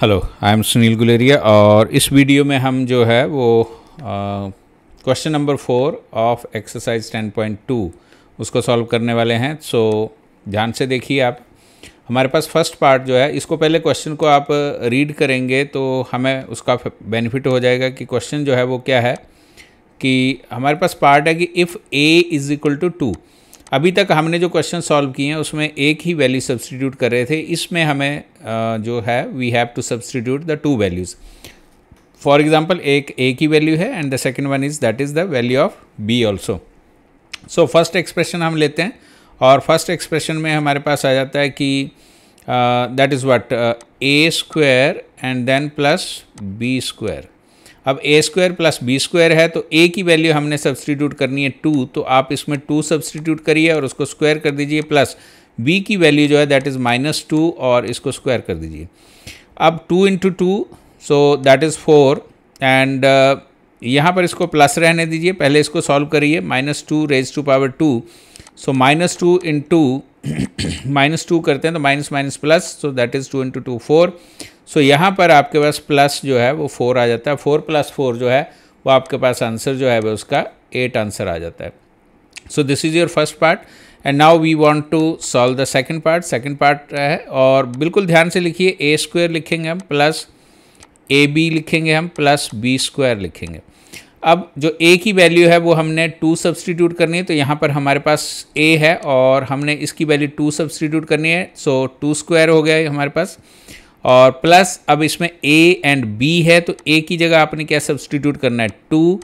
hello I am Sunil Guleria और इस video में हम जो है वो question number four of exercise ten point two उसको सॉल्व करने वाले हैं सो so, ध्यान से देखिए आप हमारे पास फर्स्ट पार्ट जो है इसको पहले क्वेश्चन को आप रीड करेंगे तो हमें उसका बेनिफिट हो जाएगा कि क्वेश्चन जो है वो क्या है कि हमारे पास पार्ट है कि if A is equal to two अभी तक हमने जो क्वेश्चन सॉल्व किए हैं उसमें एक ही वैल्यू सब्सटीट्यूट कर रहे थे इसमें हमें जो है we have to substitute the two values for example एक ए की वैल्यू है and the second one is that is the value of B also so first expression हम लेते हैं और फर्स्ट एक्सप्रेशन में हमारे पास आ जाता है कि that is what A square and then plus B square अब A square plus B square है तो ए की वैल्यू हमने सब्सटीट्यूट करनी है टू तो आप इसमें टू सब्सटीट्यूट करिए और उसको स्क्वायर कर दीजिए प्लस बी की वैल्यू जो है दैट इज़ माइनस टू और इसको स्क्वायर कर दीजिए अब two into two so that is four and यहाँ पर इसको प्लस रहने दीजिए पहले इसको सॉल्व करिए minus two raise to power two so minus two into minus two करते हैं तो minus minus plus so that is two into two four so यहाँ पर आपके पास प्लस जो है वो फोर आ जाता है फोर प्लस फोर जो है वो आपके पास आंसर जो है वह उसका एट आंसर आ जाता है so this is your first part and now we want to solve the second part second part है और बिल्कुल ध्यान से लिखिए ए स्क्वायर लिखेंगे हम प्लस ए बी लिखेंगे हम प्लस बी स्क्वायर लिखेंगे अब जो ए की वैल्यू है वो हमने टू सब्सटीट्यूट करनी है तो यहाँ पर हमारे पास ए है और हमने इसकी वैल्यू टू सब्सटीट्यूट करनी है सो टू स्क्वायर हो गया हमारे पास और प्लस अब इसमें ए एंड बी है तो ए की जगह आपने क्या सब्सटीट्यूट करना है टू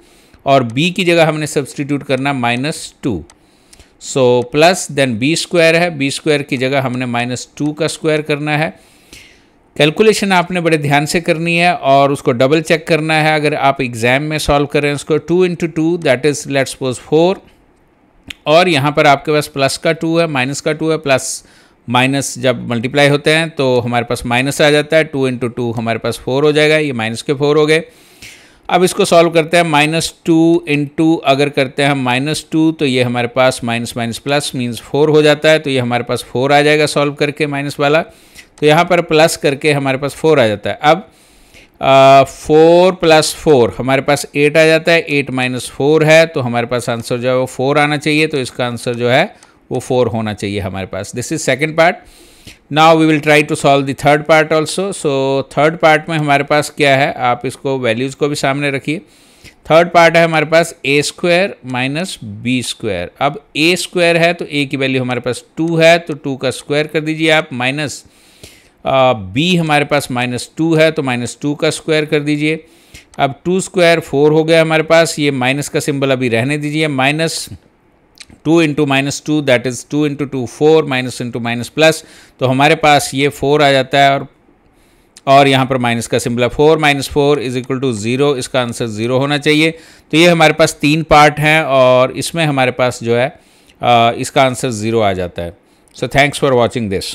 और बी की जगह हमने सब्सटीट्यूट करना है minus two so plus then B square है बी स्क्वायर की जगह हमने माइनस टू का स्क्वायर करना है कैलकुलेशन आपने बड़े ध्यान से करनी है और उसको डबल चेक करना है अगर आप एग्ज़ाम में सॉल्व करें उसको two into two that is let's suppose four और यहाँ पर आपके पास प्लस का टू है माइनस का टू है प्लस माइनस जब मल्टीप्लाई होते हैं तो हमारे पास माइनस आ जाता है टू इंटू टू हमारे पास फोर हो जाएगा ये माइनस के फोर हो गए अब इसको सॉल्व करते हैं माइनस टू इंटू अगर करते हैं हम माइनस टू तो ये हमारे पास minus minus plus means four हो जाता है तो ये हमारे पास फोर आ जाएगा सॉल्व करके माइनस वाला तो यहाँ पर प्लस करके हमारे पास फोर आ जाता है अब फोर प्लस फोर हमारे पास एट आ जाता है एट माइनस फोर है तो हमारे पास आंसर जो है वो फोर आना चाहिए तो इसका आंसर जो है वो फोर होना चाहिए हमारे पास this is second part now we will try to solve the third part also so third part में हमारे पास क्या है आप इसको वैल्यूज़ को भी सामने रखिए थर्ड पार्ट है हमारे पास A square minus B square अब ए स्क्वायर है तो ए की वैल्यू हमारे पास टू है तो टू का स्क्वायर कर दीजिए आप माइनस बी हमारे पास माइनस टू है तो माइनस टू का स्क्वायर कर दीजिए अब टू स्क्वायर फोर हो गया हमारे पास ये माइनस का सिंबल अभी रहने दीजिए minus two into minus two that is two into two four minus into minus plus तो हमारे पास ये फोर आ जाता है और और यहाँ पर माइनस का सिंबल है four minus four is equal to zero इसका आंसर ज़ीरो होना चाहिए तो ये हमारे पास तीन पार्ट हैं और इसमें हमारे पास जो है इसका आंसर ज़ीरो आ जाता है so thanks for watching this